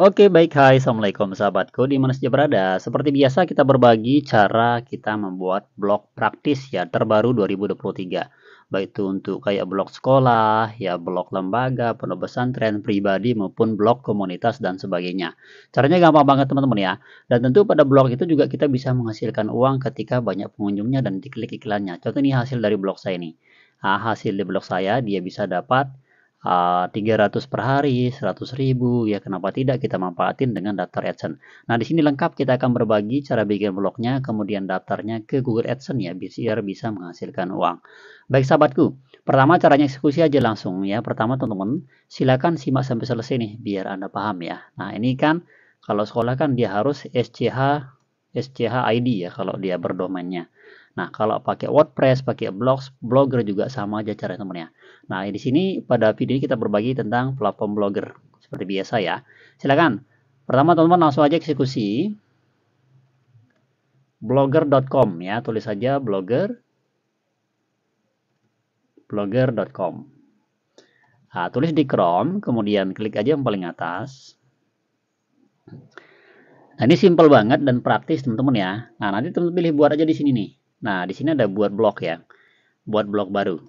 Oke baik hai Assalamualaikum sahabatku di mana saja berada Seperti biasa kita berbagi cara kita membuat blog praktis ya terbaru 2023 Baik itu untuk kayak blog sekolah, ya blog lembaga, pondok pesantren, pribadi maupun blog komunitas dan sebagainya Caranya gampang banget teman-teman ya Dan tentu pada blog itu juga kita bisa menghasilkan uang ketika banyak pengunjungnya dan diklik iklannya Contoh ini hasil dari blog saya ini Nah, hasil di blog saya dia bisa dapat uh, ah, 300 per hari, 100 ribu, ya kenapa tidak kita manfaatin dengan daftar AdSense. Nah di sini lengkap kita akan berbagi cara bikin blognya, kemudian daftarnya ke Google AdSense ya, biar bisa menghasilkan uang. Baik sahabatku, pertama caranya eksekusi aja langsung ya. Pertama teman-teman, silakan simak sampai selesai nih, biar Anda paham ya. Nah ini kan, kalau sekolah kan dia harus SCH, SCH ID ya, kalau dia berdomainnya. Nah, kalau pakai WordPress, pakai blogs, blogger juga sama aja cara temennya. Nah, di sini pada video ini kita berbagi tentang platform blogger seperti biasa ya. Silakan. Pertama teman-teman langsung aja eksekusi blogger.com ya, tulis saja blogger blogger.com. Nah, tulis di Chrome, kemudian klik aja yang paling atas. Nah, ini simple banget dan praktis teman-teman ya. Nah, nanti teman-teman pilih buat aja di sini nih. Nah, di sini ada buat blog ya. Buat blog baru.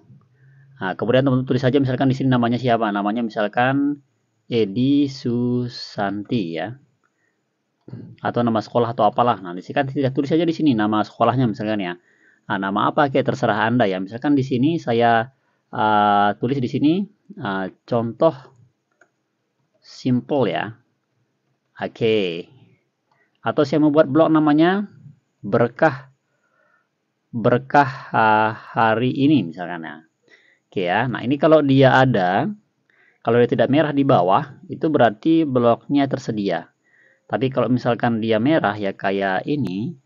Nah, kemudian teman-teman tulis saja misalkan di sini namanya siapa? Namanya misalkan Edi Susanti ya. Atau nama sekolah atau apalah. Nah, di sini kan tidak tulis saja di sini nama sekolahnya misalkan ya. Nah, nama apa kayak terserah Anda ya. Misalkan di sini saya uh, tulis di sini uh, contoh simple ya. Oke. Okay. Atau saya mau buat blog namanya berkah berkah hari ini misalkan ya. Oke ya. Nah, ini kalau dia ada kalau dia tidak merah di bawah, itu berarti bloknya tersedia. Tapi kalau misalkan dia merah ya kayak ini,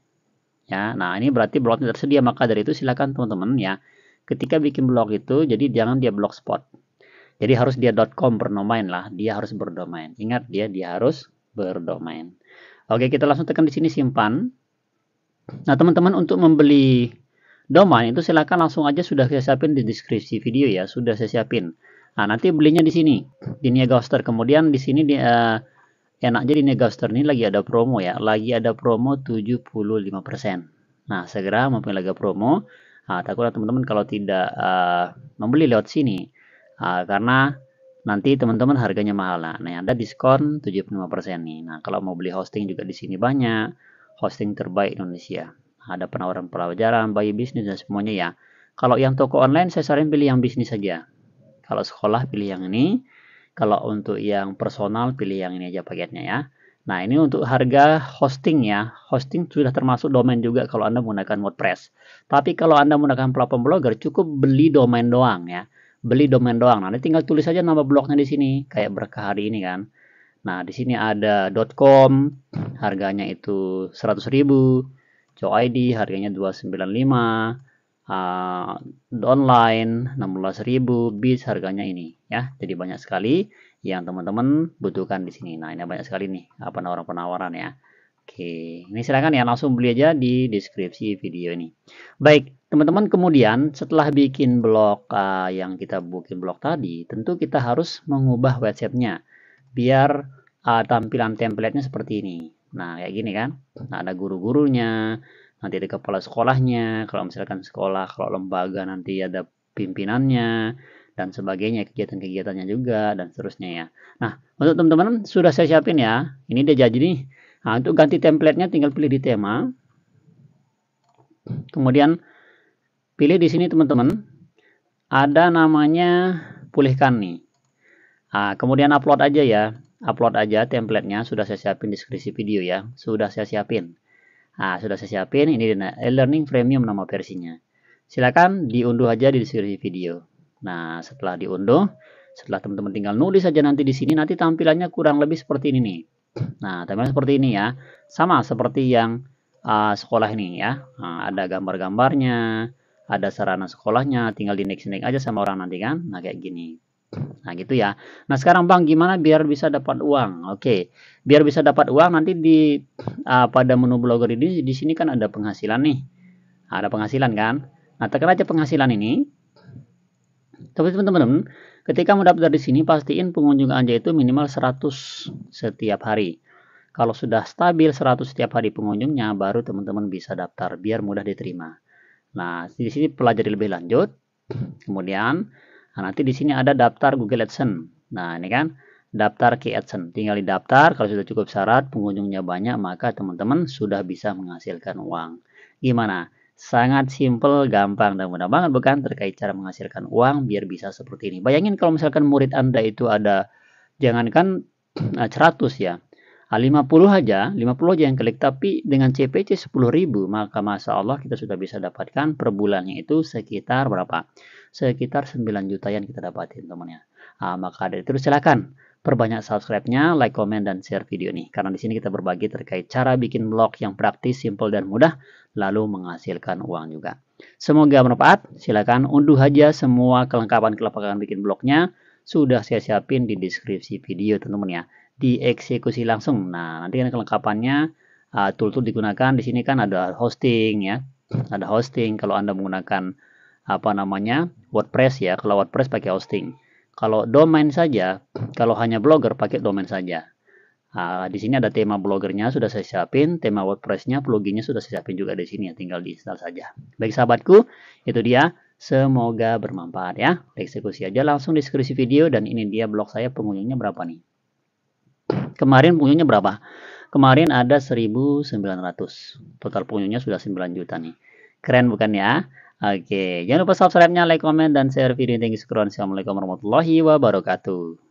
ya. Nah, ini berarti bloknya tersedia, maka dari itu silakan teman-teman ya ketika bikin blog itu jadi jangan dia blog spot. Jadi harus dia .com bernomain lah, dia harus berdomain. Ingat dia dia harus berdomain. Oke, kita langsung tekan di sini simpan. Nah, teman-teman untuk membeli domain itu silakan langsung aja sudah saya siapin di deskripsi video ya, sudah saya siapin. Nah, nanti belinya di sini, di Niagaster. Kemudian di sini di uh, enaknya di Niagaster ini lagi ada promo ya, lagi ada promo 75%. Nah, segera mempunyai lagi promo. Nah, takutlah teman-teman kalau tidak uh, membeli lewat sini. Uh, karena nanti teman-teman harganya mahal. Nah, nah ada diskon 75% nih. Nah, kalau mau beli hosting juga di sini banyak hosting terbaik Indonesia. Ada penawaran pelajaran bagi bisnis dan semuanya ya. Kalau yang toko online saya saran pilih yang bisnis saja. Kalau sekolah pilih yang ini. Kalau untuk yang personal pilih yang ini aja paketnya ya. Nah ini untuk harga hosting ya. Hosting sudah termasuk domain juga kalau Anda menggunakan WordPress. Tapi kalau Anda menggunakan platform blogger cukup beli domain doang ya. Beli domain doang. Nah, tinggal tulis aja nama blognya di sini. Kayak berkah hari ini kan Nah, di sini ada .com, harganya itu 100.000, CoID harganya 295, uh, ah, online 16.000, bis harganya ini ya. Jadi banyak sekali yang teman-teman butuhkan di sini. Nah, ini banyak sekali nih apa orang penawaran ya. Oke, ini silakan ya langsung beli aja di deskripsi video ini. Baik, teman-teman kemudian setelah bikin blog uh, yang kita bikin blog tadi, tentu kita harus mengubah websitenya biar uh, tampilan templatenya seperti ini. Nah, kayak gini kan. Nah, ada guru-gurunya, nanti ada kepala sekolahnya, kalau misalkan sekolah, kalau lembaga nanti ada pimpinannya, dan sebagainya, kegiatan-kegiatannya juga, dan seterusnya ya. Nah, untuk teman-teman sudah saya siapin ya. Ini dia jadi nih. Nah, untuk ganti templatenya tinggal pilih di tema. Kemudian pilih di sini teman-teman. Ada namanya pulihkan nih. Nah, kemudian upload aja ya upload aja templatenya sudah saya siapin deskripsi video ya sudah saya siapin nah, sudah saya siapin ini e-learning eh, premium nama versinya silakan diunduh aja di deskripsi video nah setelah diunduh setelah teman-teman tinggal nulis aja nanti di sini nanti tampilannya kurang lebih seperti ini nih nah tampilan seperti ini ya sama seperti yang uh, sekolah ini ya nah, ada gambar-gambarnya ada sarana sekolahnya tinggal di next next aja sama orang nanti kan nah kayak gini Nah gitu ya. Nah sekarang bang gimana biar bisa dapat uang? Oke, biar bisa dapat uang nanti di uh, pada menu blogger ini di sini kan ada penghasilan nih, ada penghasilan kan? Nah tekan aja penghasilan ini. Tapi teman-teman, ketika mau daftar di sini pastiin pengunjung aja itu minimal 100 setiap hari. Kalau sudah stabil 100 setiap hari pengunjungnya, baru teman-teman bisa daftar biar mudah diterima. Nah, di sini pelajari lebih lanjut. Kemudian Nah, nanti di sini ada daftar Google AdSense. Nah, ini kan daftar Key AdSense. Tinggal di daftar, kalau sudah cukup syarat, pengunjungnya banyak, maka teman-teman sudah bisa menghasilkan uang. Gimana? Sangat simple, gampang, dan mudah banget bukan terkait cara menghasilkan uang biar bisa seperti ini. Bayangin kalau misalkan murid Anda itu ada, jangankan 100 ya, 50 ah, aja, 50 aja yang klik, tapi dengan CPC 10.000, maka masa Allah kita sudah bisa dapatkan per bulannya itu sekitar berapa? Sekitar 9 juta yang kita dapatin teman ya. Nah, maka dari itu silakan perbanyak subscribe-nya, like, komen, dan share video ini. Karena di sini kita berbagi terkait cara bikin blog yang praktis, simple, dan mudah, lalu menghasilkan uang juga. Semoga bermanfaat, silakan unduh aja semua kelengkapan-kelengkapan bikin blognya, sudah saya siapin di deskripsi video teman-teman ya dieksekusi langsung. Nah, nanti kan kelengkapannya uh, tool-tool digunakan di sini kan ada hosting ya. Ada hosting kalau Anda menggunakan apa namanya? WordPress ya. Kalau WordPress pakai hosting. Kalau domain saja, kalau hanya blogger pakai domain saja. Uh, di sini ada tema blogernya sudah saya siapin, tema WordPress-nya, pluginnya sudah saya siapin juga di sini ya, tinggal diinstal saja. Baik sahabatku, itu dia. Semoga bermanfaat ya. Eksekusi aja langsung deskripsi video dan ini dia blog saya pengunjungnya berapa nih. Kemarin punyanya berapa? Kemarin ada 1.900. Total punyanya sudah 9 juta nih. Keren bukan ya? Oke, jangan lupa subscribe-nya, like, comment, dan share video ini. Thank you, Assalamualaikum warahmatullahi wabarakatuh.